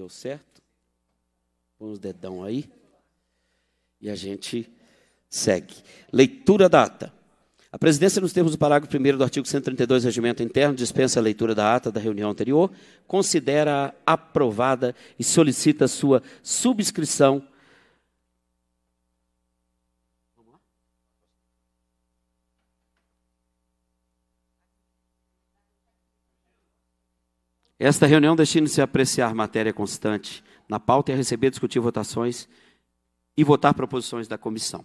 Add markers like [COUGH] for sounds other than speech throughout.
Deu certo? Põe os dedão aí. E a gente segue. Leitura da ata. A presidência, nos termos do parágrafo 1 do artigo 132 do Regimento Interno, dispensa a leitura da ata da reunião anterior, considera-a aprovada e solicita sua subscrição Esta reunião destina-se a apreciar matéria constante na pauta e a receber, discutir votações e votar proposições da comissão.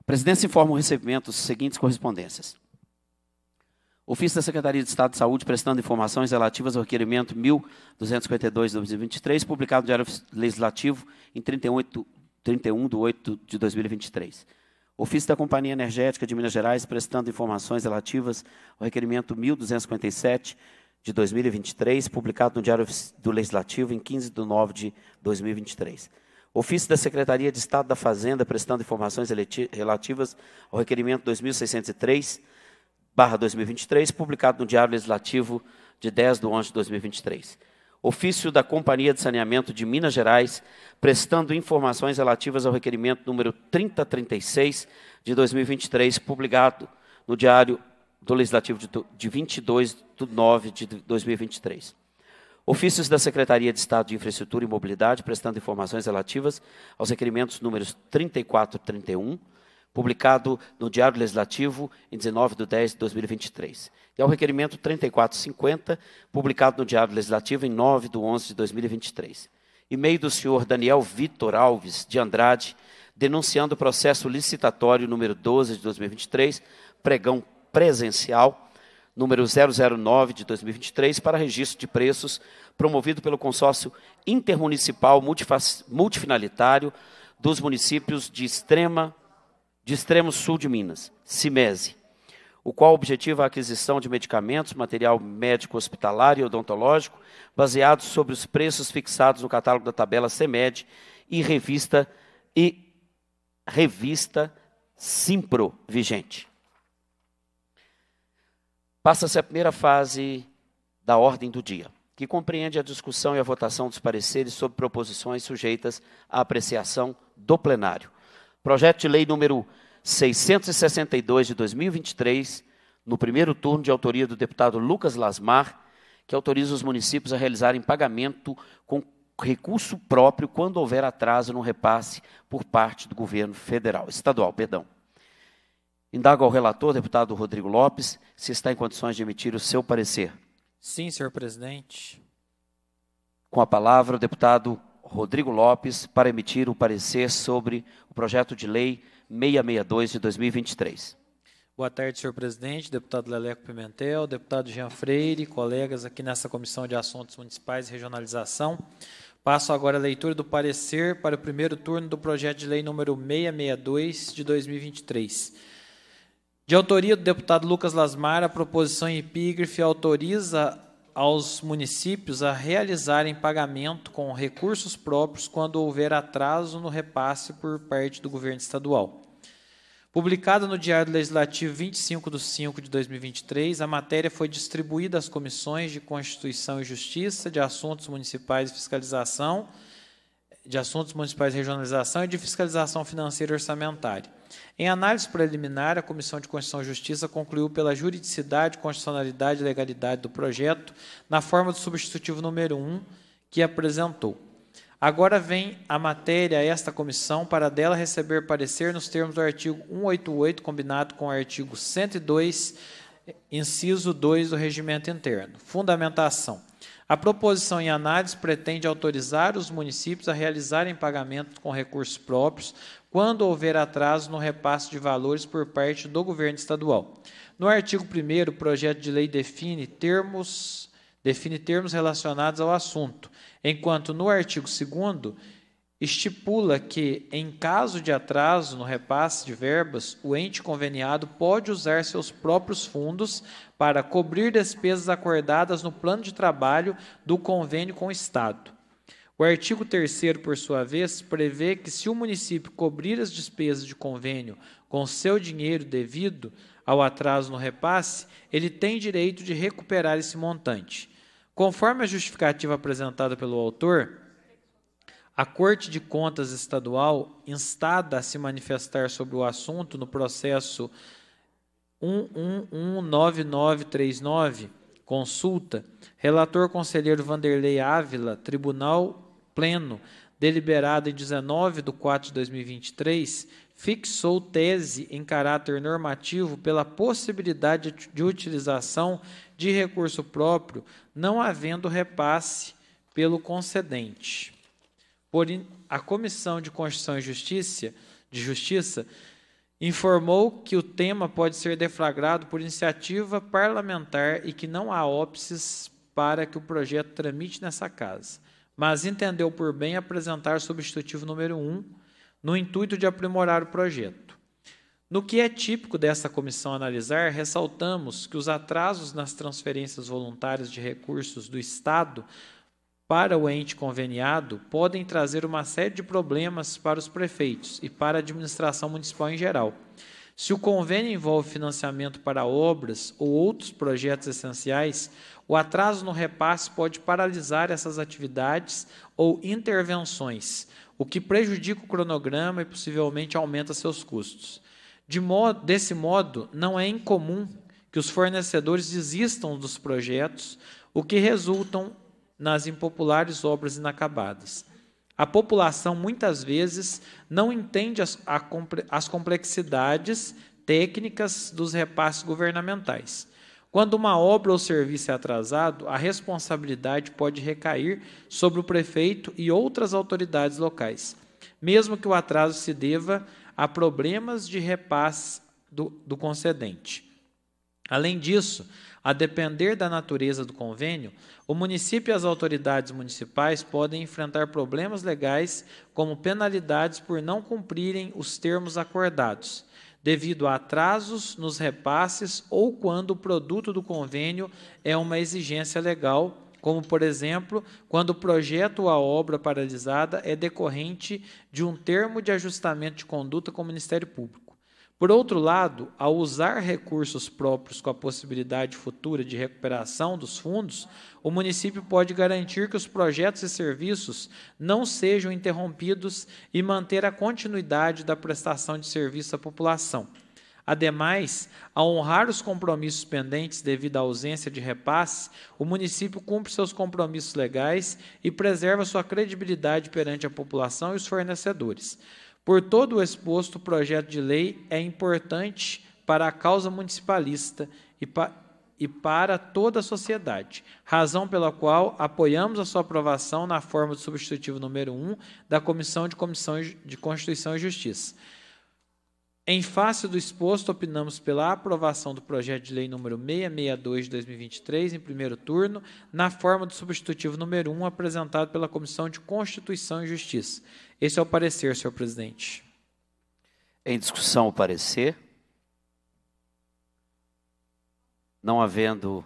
A presidência informa o recebimento das seguintes correspondências. Ofício da Secretaria de Estado de Saúde prestando informações relativas ao requerimento 1252 de 2023, publicado no Diário Legislativo em 38, 31 de 8 de 2023. Ofício da Companhia Energética de Minas Gerais, prestando informações relativas ao requerimento 1257 de 2023, publicado no Diário do Legislativo em 15 de nove de 2023. Ofício da Secretaria de Estado da Fazenda, prestando informações relativas ao requerimento 2603, barra 2023, publicado no Diário Legislativo de 10 de 11 de 2023 ofício da Companhia de Saneamento de Minas Gerais, prestando informações relativas ao requerimento número 3036 de 2023, publicado no Diário do Legislativo de 22 de 9 de 2023. Ofícios da Secretaria de Estado de Infraestrutura e Mobilidade, prestando informações relativas aos requerimentos números 3431 publicado no Diário Legislativo em 19 de 10 de 2023. E ao é requerimento 3450, publicado no Diário Legislativo em 9 de 11 de 2023. E-mail do senhor Daniel Vitor Alves de Andrade, denunciando o processo licitatório número 12 de 2023, pregão presencial, número 009 de 2023, para registro de preços, promovido pelo consórcio intermunicipal multifinalitário dos municípios de Extrema de extremo sul de Minas, CIMESE, o qual objetiva a aquisição de medicamentos, material médico hospitalar e odontológico, baseados sobre os preços fixados no catálogo da tabela CEMED e revista e revista Simpro vigente. Passa-se a primeira fase da ordem do dia, que compreende a discussão e a votação dos pareceres sobre proposições sujeitas à apreciação do plenário. Projeto de lei número 662 de 2023, no primeiro turno de autoria do deputado Lucas Lasmar, que autoriza os municípios a realizarem pagamento com recurso próprio quando houver atraso no repasse por parte do governo federal, estadual, perdão. Indago ao relator, deputado Rodrigo Lopes, se está em condições de emitir o seu parecer. Sim, senhor presidente. Com a palavra, o deputado Rodrigo Lopes para emitir o parecer sobre o projeto de lei 662 de 2023. Boa tarde, senhor presidente, deputado Leleco Pimentel, deputado Jean Freire, colegas aqui nessa Comissão de Assuntos Municipais e Regionalização. Passo agora a leitura do parecer para o primeiro turno do projeto de lei número 662 de 2023. De autoria do deputado Lucas Lasmar, a proposição em epígrafe autoriza aos municípios a realizarem pagamento com recursos próprios quando houver atraso no repasse por parte do governo estadual. Publicada no Diário Legislativo 25 de 5 de 2023, a matéria foi distribuída às comissões de Constituição e Justiça, de Assuntos Municipais e Fiscalização, de Assuntos Municipais e Regionalização e de Fiscalização Financeira e Orçamentária. Em análise preliminar, a Comissão de Constituição e Justiça concluiu pela juridicidade, constitucionalidade e legalidade do projeto, na forma do substitutivo número 1 que apresentou. Agora vem a matéria a esta comissão para dela receber parecer nos termos do artigo 188, combinado com o artigo 102, inciso 2 do regimento interno. Fundamentação. A proposição em análise pretende autorizar os municípios a realizarem pagamento com recursos próprios quando houver atraso no repasse de valores por parte do governo estadual. No artigo 1 o projeto de lei define termos define termos relacionados ao assunto, enquanto no artigo 2 estipula que, em caso de atraso no repasse de verbas, o ente conveniado pode usar seus próprios fundos para cobrir despesas acordadas no plano de trabalho do convênio com o Estado. O artigo 3, por sua vez, prevê que, se o município cobrir as despesas de convênio com seu dinheiro devido ao atraso no repasse, ele tem direito de recuperar esse montante. Conforme a justificativa apresentada pelo autor, a Corte de Contas Estadual, instada a se manifestar sobre o assunto no processo 119939, consulta, relator conselheiro Vanderlei Ávila, Tribunal Pleno, deliberado em 19 de 4 de 2023, fixou tese em caráter normativo pela possibilidade de utilização de recurso próprio, não havendo repasse pelo concedente por a Comissão de Constituição e Justiça, de Justiça informou que o tema pode ser deflagrado por iniciativa parlamentar e que não há óbices para que o projeto tramite nessa casa, mas entendeu por bem apresentar substitutivo número 1 no intuito de aprimorar o projeto. No que é típico dessa comissão analisar, ressaltamos que os atrasos nas transferências voluntárias de recursos do Estado para o ente conveniado podem trazer uma série de problemas para os prefeitos e para a administração municipal em geral. Se o convênio envolve financiamento para obras ou outros projetos essenciais, o atraso no repasse pode paralisar essas atividades ou intervenções, o que prejudica o cronograma e possivelmente aumenta seus custos. De modo, desse modo, não é incomum que os fornecedores desistam dos projetos, o que resultam nas impopulares obras inacabadas. A população muitas vezes não entende as, a, as complexidades técnicas dos repasses governamentais. Quando uma obra ou serviço é atrasado, a responsabilidade pode recair sobre o prefeito e outras autoridades locais, mesmo que o atraso se deva a problemas de repasse do, do concedente. Além disso, a depender da natureza do convênio, o município e as autoridades municipais podem enfrentar problemas legais, como penalidades por não cumprirem os termos acordados, devido a atrasos nos repasses ou quando o produto do convênio é uma exigência legal, como, por exemplo, quando o projeto ou a obra paralisada é decorrente de um termo de ajustamento de conduta com o Ministério Público. Por outro lado, ao usar recursos próprios com a possibilidade futura de recuperação dos fundos, o município pode garantir que os projetos e serviços não sejam interrompidos e manter a continuidade da prestação de serviço à população. Ademais, ao honrar os compromissos pendentes devido à ausência de repasse, o município cumpre seus compromissos legais e preserva sua credibilidade perante a população e os fornecedores. Por todo o exposto, o projeto de lei é importante para a causa municipalista e, pa e para toda a sociedade, razão pela qual apoiamos a sua aprovação na forma do substitutivo número 1 da Comissão de, Comissão de Constituição e Justiça. Em face do exposto, opinamos pela aprovação do projeto de lei número 662 de 2023, em primeiro turno, na forma do substitutivo número 1 apresentado pela Comissão de Constituição e Justiça. Esse é o parecer, senhor presidente. Em discussão o parecer. Não havendo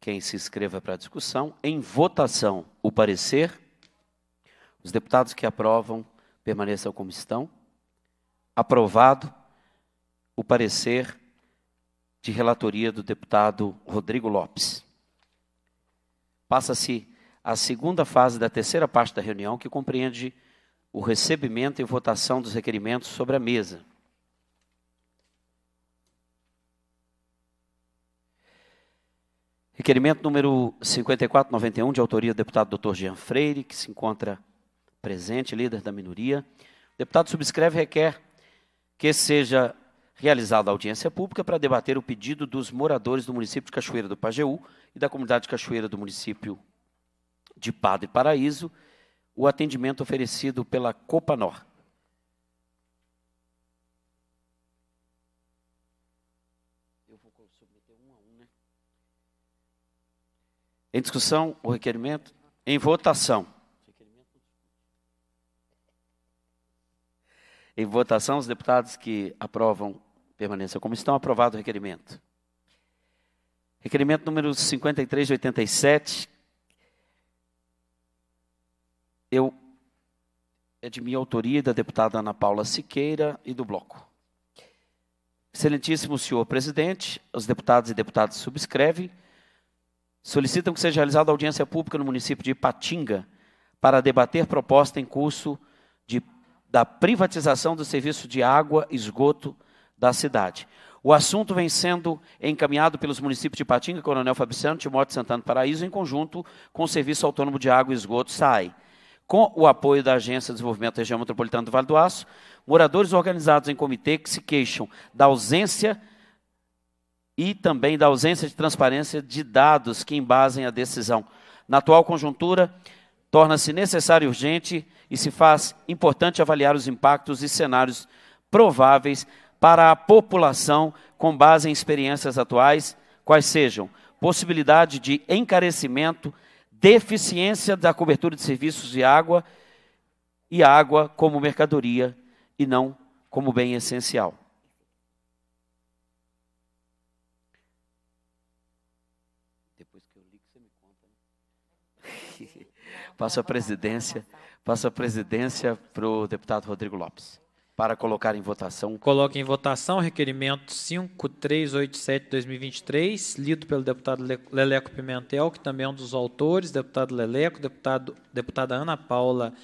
quem se inscreva para a discussão, em votação o parecer. Os deputados que aprovam permaneçam como estão. Aprovado o parecer de relatoria do deputado Rodrigo Lopes. Passa-se a segunda fase da terceira parte da reunião, que compreende o recebimento e votação dos requerimentos sobre a mesa. Requerimento número 5491, de autoria do deputado Dr. Jean Freire, que se encontra presente, líder da minoria. O deputado subscreve e requer que seja realizada audiência pública para debater o pedido dos moradores do município de Cachoeira do Pajeú e da comunidade de Cachoeira do município de Padre Paraíso o atendimento oferecido pela Copanor. Eu vou submeter um a um, né? Em discussão, o requerimento. Em votação. Em votação, os deputados que aprovam permaneçam como estão. Aprovado o requerimento. Requerimento número 5387, eu é de minha autoria, da deputada Ana Paula Siqueira e do Bloco. Excelentíssimo senhor presidente, os deputados e deputadas subscrevem, solicitam que seja realizada audiência pública no município de Ipatinga para debater proposta em curso de, da privatização do serviço de água e esgoto da cidade. O assunto vem sendo encaminhado pelos municípios de Ipatinga, Coronel Fabriciano, Timóteo Santana Paraíso, em conjunto com o Serviço Autônomo de Água e Esgoto, SAI com o apoio da Agência de Desenvolvimento da Região Metropolitana do Vale do Aço, moradores organizados em comitê que se queixam da ausência e também da ausência de transparência de dados que embasem a decisão. Na atual conjuntura, torna-se necessário e urgente e se faz importante avaliar os impactos e cenários prováveis para a população com base em experiências atuais, quais sejam possibilidade de encarecimento, deficiência da cobertura de serviços de água e água como mercadoria e não como bem essencial. Depois que eu li, você me conta. Né? [LAUGHS] Passo a presidência, passo a presidência para o deputado Rodrigo Lopes para colocar em votação. Coloque em votação o requerimento 5387-2023, lido pelo deputado Leleco Pimentel, que também é um dos autores, deputado Leleco, deputado, deputada Ana Paula,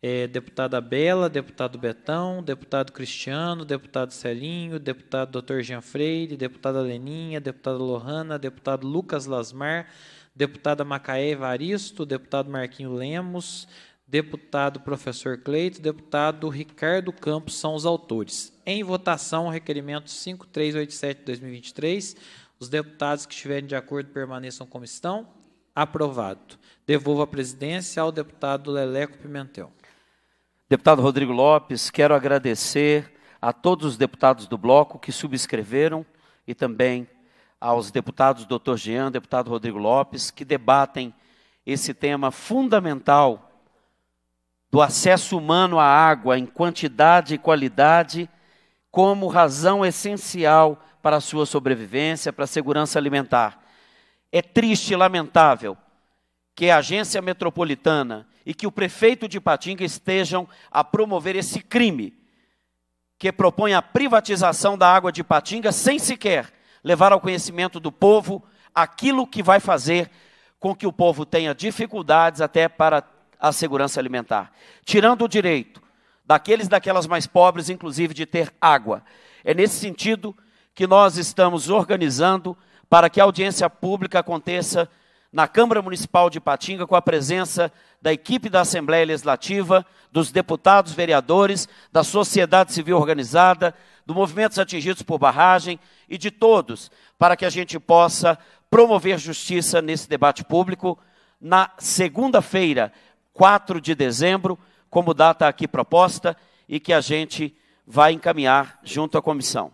é, deputada Bela, deputado Betão, deputado Cristiano, deputado Celinho, deputado doutor Jean Freire, deputada Leninha, deputada Lohana, deputado Lucas Lasmar, deputada Macaé Evaristo, deputado Marquinho Lemos, deputado professor Cleito, deputado Ricardo Campos são os autores. Em votação, o requerimento 5387-2023. Os deputados que estiverem de acordo permaneçam como estão. Aprovado. Devolvo a presidência ao deputado Leleco Pimentel. Deputado Rodrigo Lopes, quero agradecer a todos os deputados do bloco que subscreveram e também aos deputados Dr. Jean, deputado Rodrigo Lopes, que debatem esse tema fundamental do acesso humano à água em quantidade e qualidade como razão essencial para a sua sobrevivência, para a segurança alimentar. É triste e lamentável que a agência metropolitana e que o prefeito de Patinga estejam a promover esse crime que propõe a privatização da água de Patinga sem sequer levar ao conhecimento do povo aquilo que vai fazer com que o povo tenha dificuldades até para a segurança alimentar, tirando o direito daqueles e daquelas mais pobres, inclusive, de ter água. É nesse sentido que nós estamos organizando para que a audiência pública aconteça na Câmara Municipal de Patinga, com a presença da equipe da Assembleia Legislativa, dos deputados, vereadores, da sociedade civil organizada, do movimentos atingidos por barragem e de todos, para que a gente possa promover justiça nesse debate público na segunda-feira, 4 de dezembro, como data aqui proposta, e que a gente vai encaminhar junto à comissão.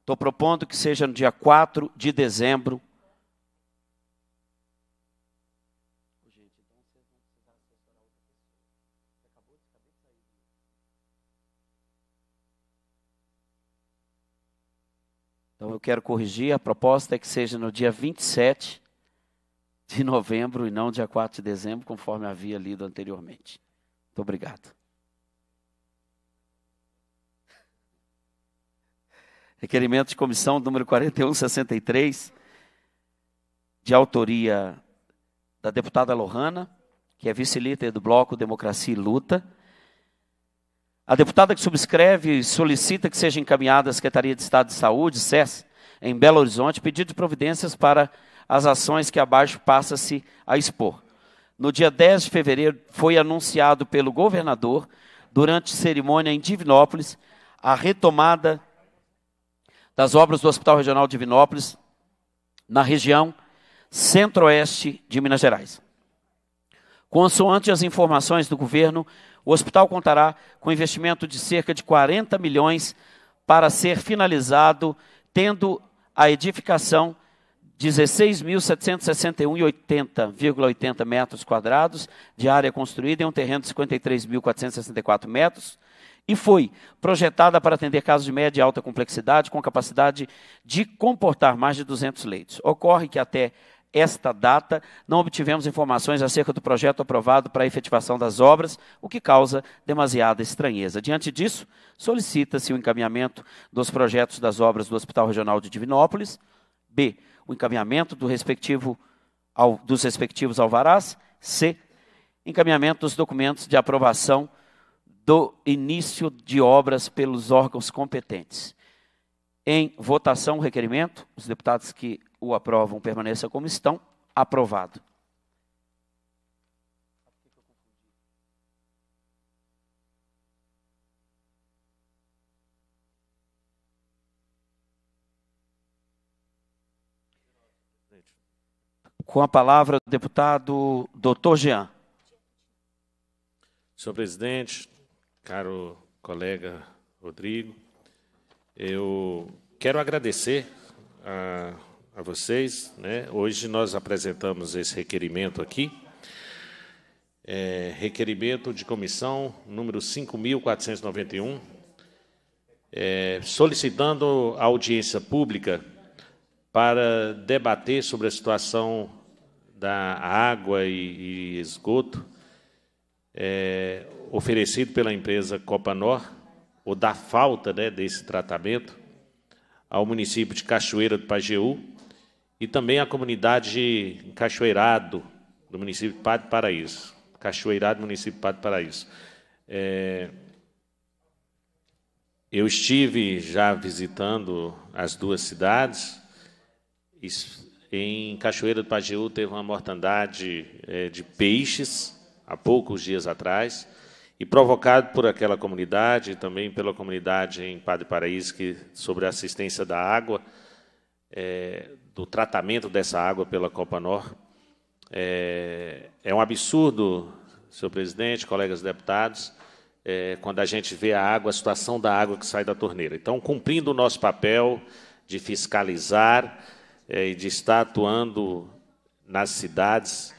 Estou propondo que seja no dia 4 de dezembro. Então eu quero corrigir, a proposta é que seja no dia 27 de novembro e não dia 4 de dezembro, conforme havia lido anteriormente. Muito obrigado. Requerimento de comissão número 4163, de autoria da deputada Lohana, que é vice-líder do Bloco Democracia e Luta. A deputada que subscreve solicita que seja encaminhada à Secretaria de Estado de Saúde, SES, em Belo Horizonte, pedido de providências para as ações que abaixo passa-se a expor. No dia 10 de fevereiro, foi anunciado pelo governador, durante cerimônia em Divinópolis, a retomada das obras do Hospital Regional de Divinópolis na região centro-oeste de Minas Gerais. Consoante as informações do governo, o hospital contará com investimento de cerca de 40 milhões para ser finalizado, tendo a edificação 16.761,80 metros quadrados de área construída em um terreno de 53.464 metros e foi projetada para atender casos de média e alta complexidade com capacidade de comportar mais de 200 leitos. Ocorre que até esta data não obtivemos informações acerca do projeto aprovado para a efetivação das obras, o que causa demasiada estranheza. Diante disso, solicita-se o encaminhamento dos projetos das obras do Hospital Regional de Divinópolis, B o encaminhamento do respectivo, ao, dos respectivos alvarás. C. Encaminhamento dos documentos de aprovação do início de obras pelos órgãos competentes. Em votação, o requerimento, os deputados que o aprovam permaneçam como estão. Aprovado. Com a palavra, o deputado doutor Jean. Senhor presidente, caro colega Rodrigo, eu quero agradecer a, a vocês. Né? Hoje nós apresentamos esse requerimento aqui, é, requerimento de comissão número 5.491, é, solicitando audiência pública para debater sobre a situação da água e, e esgoto é, oferecido pela empresa Copanor, ou da falta né, desse tratamento, ao município de Cachoeira do Pajeú e também à comunidade Cachoeirado, do município de Padre Paraíso. Cachoeirado, município de Padre Paraíso. É, eu estive já visitando as duas cidades, em Cachoeira do Pajeú teve uma mortandade é, de peixes há poucos dias atrás, e provocado por aquela comunidade, e também pela comunidade em Padre Paraíso, que, sobre a assistência da água, é, do tratamento dessa água pela Copanor. É, é um absurdo, senhor presidente, colegas deputados, é, quando a gente vê a água, a situação da água que sai da torneira. Então, cumprindo o nosso papel de fiscalizar, é, e de estar atuando nas cidades,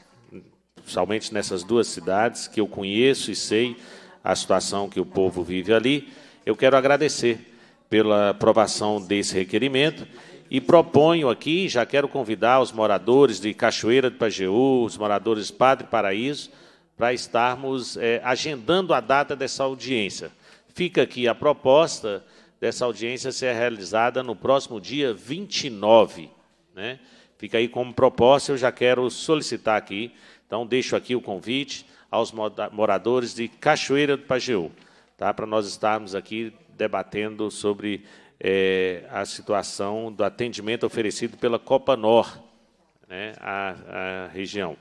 principalmente nessas duas cidades que eu conheço e sei a situação que o povo vive ali, eu quero agradecer pela aprovação desse requerimento e proponho aqui, já quero convidar os moradores de Cachoeira de Pajeú, os moradores de Padre Paraíso, para estarmos é, agendando a data dessa audiência. Fica aqui a proposta dessa audiência ser realizada no próximo dia 29 né? Fica aí como proposta, eu já quero solicitar aqui. Então, deixo aqui o convite aos moradores de Cachoeira do Pajeú, tá? para nós estarmos aqui debatendo sobre é, a situação do atendimento oferecido pela Copa Nor né, à, região.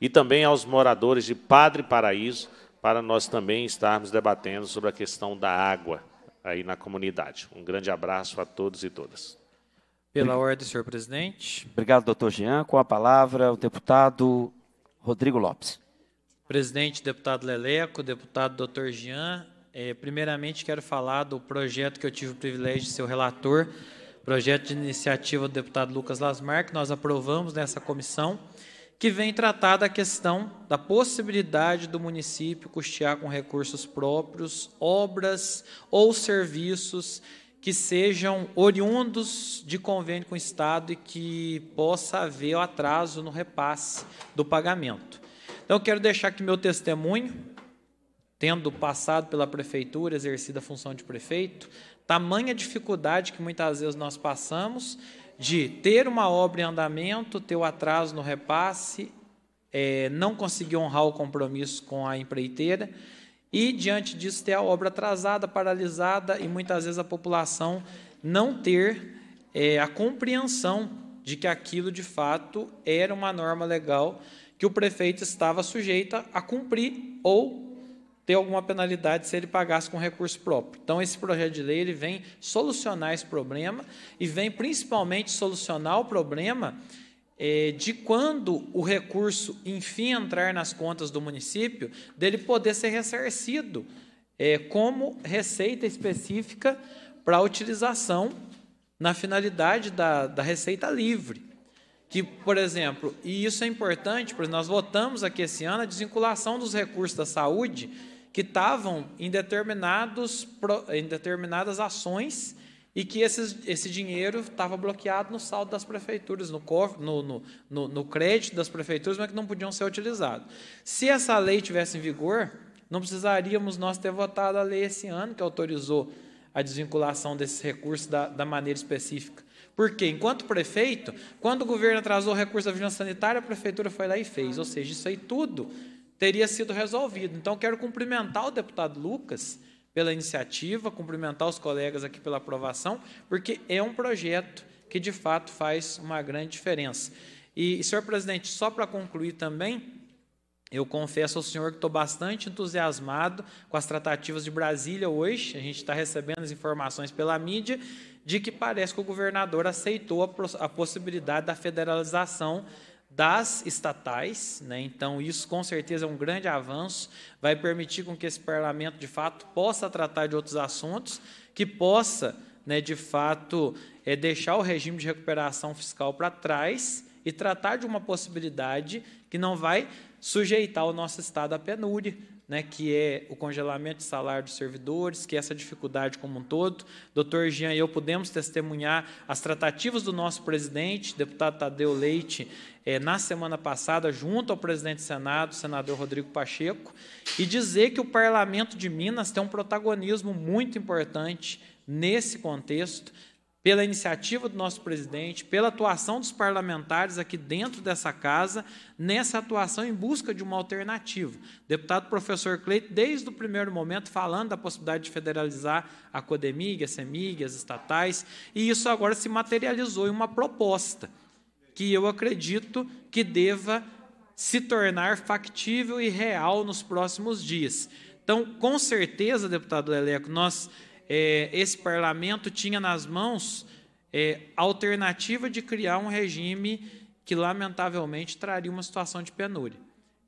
E também aos moradores de Padre Paraíso, para nós também estarmos debatendo sobre a questão da água aí na comunidade. Um grande abraço a todos e todas. Pela ordem, senhor presidente. Obrigado, doutor Jean. Com a palavra, o deputado Rodrigo Lopes. Presidente, deputado Leleco, deputado doutor Jean, é, primeiramente quero falar do projeto que eu tive o privilégio de ser o relator, projeto de iniciativa do deputado Lucas Lasmar, que nós aprovamos nessa comissão, que vem tratar da questão da possibilidade do município custear com recursos próprios obras ou serviços que sejam oriundos de convênio com o Estado e que possa haver o atraso no repasse do pagamento. Então, quero deixar aqui meu testemunho, tendo passado pela prefeitura, exercido a função de prefeito, tamanha dificuldade que muitas vezes nós passamos de ter uma obra em andamento, ter o atraso no repasse, é, não conseguir honrar o compromisso com a empreiteira e, diante disso, ter a obra atrasada, paralisada e muitas vezes a população não ter é, a compreensão de que aquilo de fato era uma norma legal que o prefeito estava sujeito a cumprir ou ter alguma penalidade se ele pagasse com recurso próprio. Então, esse projeto de lei ele vem solucionar esse problema e vem principalmente solucionar o problema é, de quando o recurso, enfim, entrar nas contas do município, dele poder ser ressarcido é, como receita específica para utilização na finalidade da, da receita livre. Que, por exemplo, e isso é importante, porque nós votamos aqui esse ano a desvinculação dos recursos da saúde que estavam em, determinados, em determinadas ações e que esse, esse dinheiro estava bloqueado no saldo das prefeituras, no, no, no, no, crédito das prefeituras, mas que não podiam ser utilizados. Se essa lei tivesse em vigor, não precisaríamos nós ter votado a lei esse ano que autorizou a desvinculação desses recursos da, da maneira específica. Porque, enquanto prefeito, quando o governo atrasou o recurso da vigilância sanitária, a prefeitura foi lá e fez. Ou seja, isso aí tudo teria sido resolvido. Então, quero cumprimentar o deputado Lucas pela iniciativa, cumprimentar os colegas aqui pela aprovação, porque é um projeto que de fato faz uma grande diferença. E, senhor presidente, só para concluir também, eu confesso ao senhor que estou bastante entusiasmado com as tratativas de Brasília hoje. A gente está recebendo as informações pela mídia de que parece que o governador aceitou a, possibilidade da federalização das estatais, né? então isso com certeza é um grande avanço, vai permitir com que esse parlamento de fato possa tratar de outros assuntos, que possa né, de fato é, deixar o regime de recuperação fiscal para trás e tratar de uma possibilidade que não vai sujeitar o nosso Estado à penúria, né, que é o congelamento de salário dos servidores, que é essa dificuldade como um todo. Doutor Jean e eu pudemos testemunhar as tratativas do nosso presidente, deputado Tadeu Leite, é, na semana passada, junto ao presidente do Senado, senador Rodrigo Pacheco, e dizer que o parlamento de Minas tem um protagonismo muito importante nesse contexto, pela iniciativa do nosso presidente, pela atuação dos parlamentares aqui dentro dessa casa, nessa atuação em busca de uma alternativa. deputado professor Cleito, desde o primeiro momento, falando da possibilidade de federalizar a Codemig, a CEMIG, as estatais, e isso agora se materializou em uma proposta que eu acredito que deva se tornar factível e real nos próximos dias. Então, com certeza, deputado Leleco, nós é, esse parlamento tinha nas mãos é, a alternativa de criar um regime que, lamentavelmente, traria uma situação de penúria.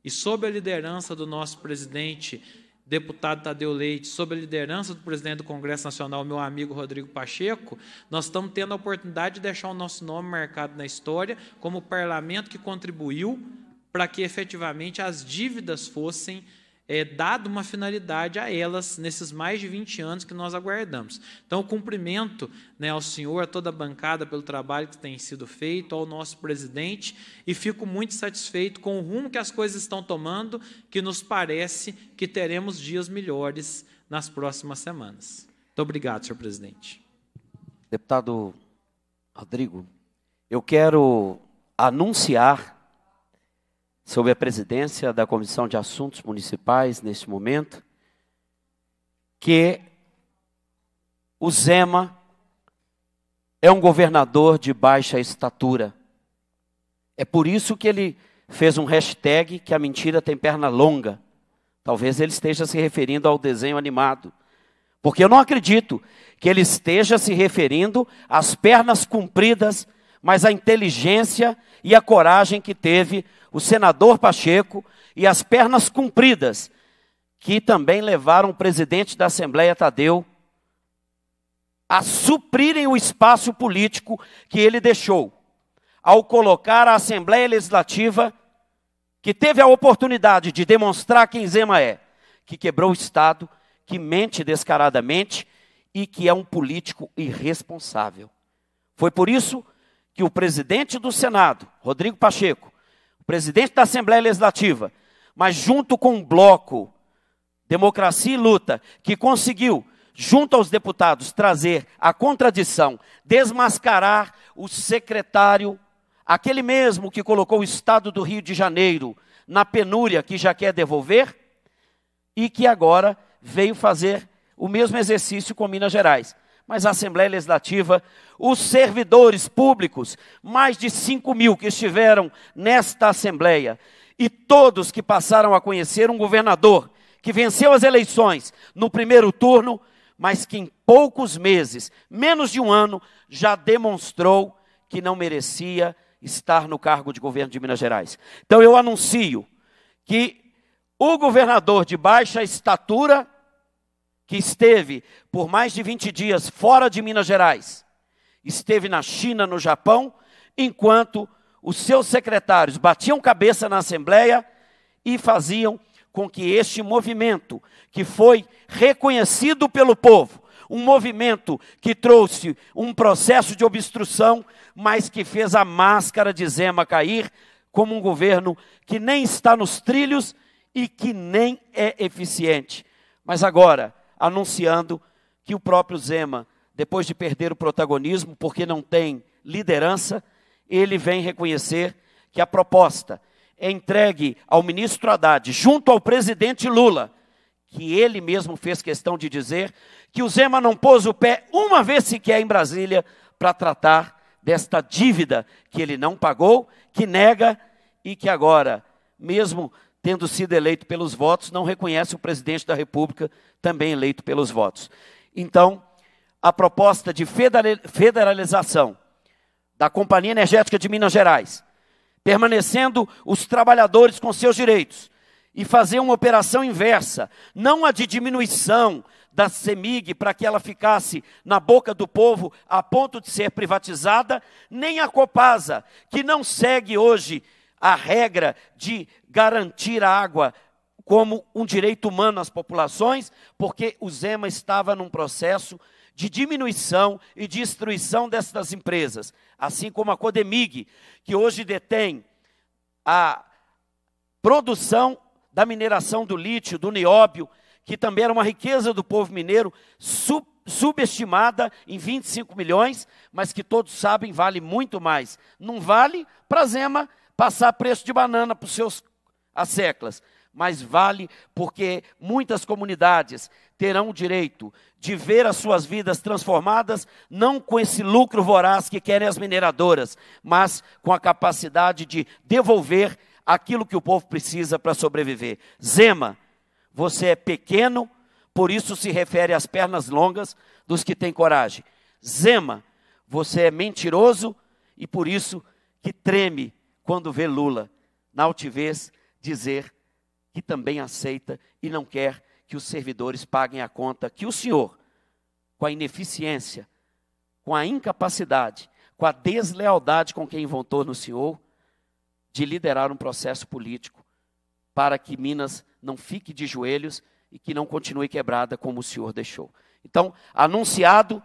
E sob a liderança do nosso presidente, deputado Tadeu Leite, sob a liderança do presidente do Congresso Nacional, meu amigo Rodrigo Pacheco, nós estamos tendo a oportunidade de deixar o nosso nome marcado na história como parlamento que contribuiu para que efetivamente as dívidas fossem é, dado uma finalidade a elas nesses mais de 20 anos que nós aguardamos. Então, cumprimento né, ao senhor, a toda a bancada pelo trabalho que tem sido feito, ao nosso presidente, e fico muito satisfeito com o rumo que as coisas estão tomando, que nos parece que teremos dias melhores nas próximas semanas. Muito obrigado, senhor presidente. Deputado Rodrigo, eu quero anunciar sob a presidência da Comissão de Assuntos Municipais, neste momento, que o Zema é um governador de baixa estatura. É por isso que ele fez um hashtag que a mentira tem perna longa. Talvez ele esteja se referindo ao desenho animado. Porque eu não acredito que ele esteja se referindo às pernas compridas mas a inteligência e a coragem que teve o senador Pacheco e as pernas compridas que também levaram o presidente da Assembleia Tadeu a suprirem o espaço político que ele deixou ao colocar a Assembleia Legislativa que teve a oportunidade de demonstrar quem Zema é, que quebrou o Estado, que mente descaradamente e que é um político irresponsável. Foi por isso que que o presidente do Senado, Rodrigo Pacheco, o presidente da Assembleia Legislativa, mas junto com o bloco Democracia e Luta, que conseguiu, junto aos deputados, trazer a contradição, desmascarar o secretário, aquele mesmo que colocou o Estado do Rio de Janeiro na penúria que já quer devolver, e que agora veio fazer o mesmo exercício com Minas Gerais. Mas a Assembleia Legislativa os servidores públicos, mais de 5 mil que estiveram nesta Assembleia, e todos que passaram a conhecer um governador que venceu as eleições no primeiro turno, mas que em poucos meses, menos de um ano, já demonstrou que não merecia estar no cargo de governo de Minas Gerais. Então eu anuncio que o governador de baixa estatura, que esteve por mais de 20 dias fora de Minas Gerais, esteve na China, no Japão, enquanto os seus secretários batiam cabeça na Assembleia e faziam com que este movimento, que foi reconhecido pelo povo, um movimento que trouxe um processo de obstrução, mas que fez a máscara de Zema cair como um governo que nem está nos trilhos e que nem é eficiente. Mas agora, anunciando que o próprio Zema depois de perder o protagonismo, porque não tem liderança, ele vem reconhecer que a proposta é entregue ao ministro Haddad, junto ao presidente Lula, que ele mesmo fez questão de dizer que o Zema não pôs o pé uma vez sequer em Brasília para tratar desta dívida que ele não pagou, que nega e que agora, mesmo tendo sido eleito pelos votos, não reconhece o presidente da República, também eleito pelos votos. Então, a proposta de federalização da Companhia Energética de Minas Gerais, permanecendo os trabalhadores com seus direitos, e fazer uma operação inversa, não a de diminuição da CEMIG para que ela ficasse na boca do povo a ponto de ser privatizada, nem a Copasa, que não segue hoje a regra de garantir a água como um direito humano às populações, porque o Zema estava num processo de diminuição e destruição destas empresas, assim como a Codemig, que hoje detém a produção da mineração do lítio, do nióbio, que também era uma riqueza do povo mineiro, sub subestimada em 25 milhões, mas que todos sabem vale muito mais. Não vale para Zema passar preço de banana para os seus asseclas, mas vale porque muitas comunidades terão o direito de ver as suas vidas transformadas, não com esse lucro voraz que querem as mineradoras, mas com a capacidade de devolver aquilo que o povo precisa para sobreviver. Zema, você é pequeno, por isso se refere às pernas longas dos que têm coragem. Zema, você é mentiroso e por isso que treme quando vê Lula, na altivez, dizer que também aceita e não quer que os servidores paguem a conta que o senhor, com a ineficiência, com a incapacidade, com a deslealdade com quem votou no senhor, de liderar um processo político para que Minas não fique de joelhos e que não continue quebrada como o senhor deixou. Então, anunciado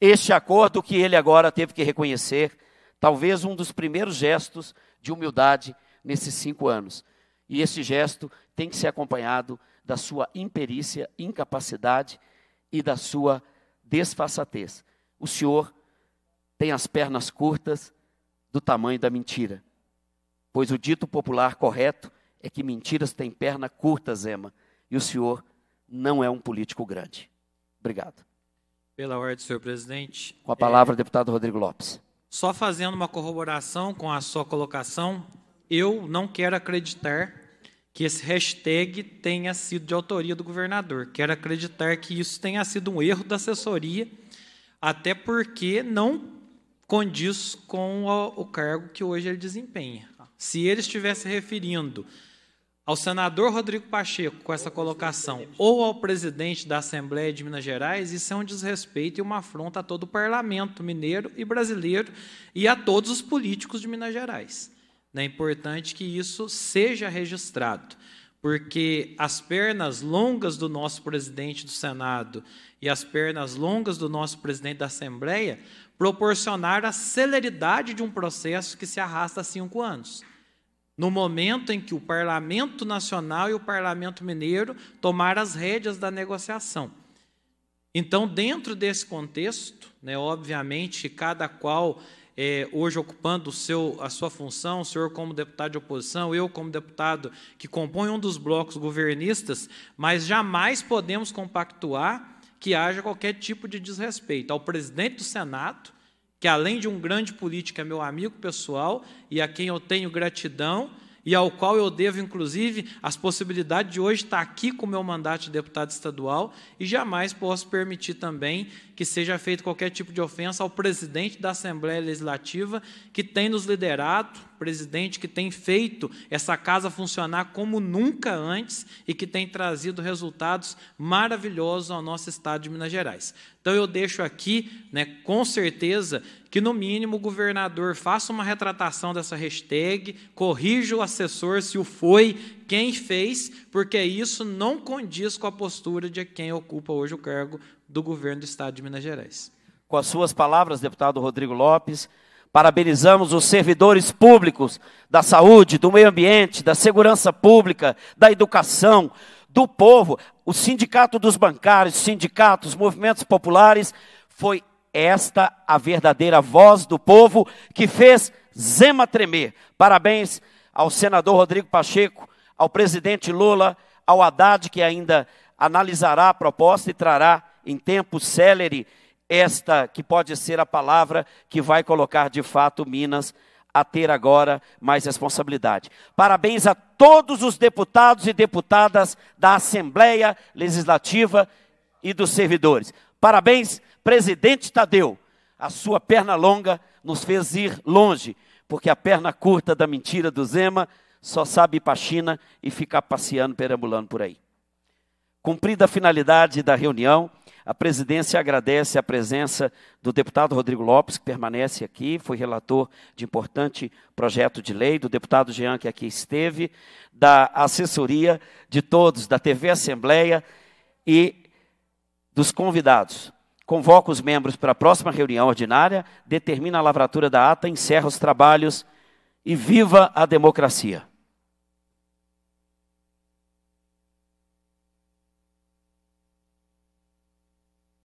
este acordo que ele agora teve que reconhecer, talvez um dos primeiros gestos de humildade nesses cinco anos. E esse gesto tem que ser acompanhado da sua imperícia, incapacidade e da sua desfaçatez. O senhor tem as pernas curtas do tamanho da mentira. Pois o dito popular correto é que mentiras têm perna curta, Zema, e o senhor não é um político grande. Obrigado. Pela ordem, senhor presidente. Com a palavra, é... deputado Rodrigo Lopes. Só fazendo uma corroboração com a sua colocação, eu não quero acreditar que esse hashtag tenha sido de autoria do governador. Quero acreditar que isso tenha sido um erro da assessoria, até porque não condiz com o, o cargo que hoje ele desempenha. Se ele estivesse referindo ao senador Rodrigo Pacheco com essa colocação ou ao presidente da Assembleia de Minas Gerais, isso é um desrespeito e uma afronta a todo o parlamento mineiro e brasileiro e a todos os políticos de Minas Gerais. Né, é importante que isso seja registrado, porque as pernas longas do nosso presidente do Senado e as pernas longas do nosso presidente da Assembleia proporcionaram a celeridade de um processo que se arrasta há cinco anos. No momento em que o Parlamento Nacional e o Parlamento Mineiro tomaram as rédeas da negociação. Então, dentro desse contexto, né, obviamente, cada qual é, hoje ocupando seu, a sua função, o senhor como deputado de oposição, eu como deputado que compõe um dos blocos governistas, mas jamais podemos compactuar que haja qualquer tipo de desrespeito ao presidente do Senado, que além de um grande político é meu amigo pessoal e a quem eu tenho gratidão e ao qual eu devo, inclusive, as possibilidades de hoje estar aqui com o meu mandato de deputado estadual, e jamais posso permitir também que seja feito qualquer tipo de ofensa ao presidente da Assembleia Legislativa, que tem nos liderado, presidente que tem feito essa casa funcionar como nunca antes e que tem trazido resultados maravilhosos ao nosso estado de Minas Gerais. Então eu deixo aqui, né, com certeza, que no mínimo o governador faça uma retratação dessa hashtag, corrija o assessor se o foi quem fez, porque isso não condiz com a postura de quem ocupa hoje o cargo do governo do Estado de Minas Gerais. Com as suas palavras, deputado Rodrigo Lopes, parabenizamos os servidores públicos da saúde, do meio ambiente, da segurança pública, da educação, do povo, o sindicato dos bancários, sindicatos, movimentos populares, foi esta a verdadeira voz do povo que fez Zema tremer. Parabéns ao senador Rodrigo Pacheco, ao presidente Lula, ao Haddad, que ainda analisará a proposta e trará em tempo célere esta que pode ser a palavra que vai colocar de fato Minas a ter agora mais responsabilidade. Parabéns a todos os deputados e deputadas da Assembleia Legislativa e dos servidores. Parabéns, presidente Tadeu. A sua perna longa nos fez ir longe, porque a perna curta da mentira do Zema só sabe ir para a China e ficar passeando, perambulando por aí. Cumprida a finalidade da reunião, a presidência agradece a presença do deputado Rodrigo Lopes, que permanece aqui, foi relator de importante projeto de lei, do deputado Jean, que aqui esteve, da assessoria de todos, da TV Assembleia e dos convidados. Convoca os membros para a próxima reunião ordinária, determina a lavratura da ata, encerra os trabalhos e viva a democracia!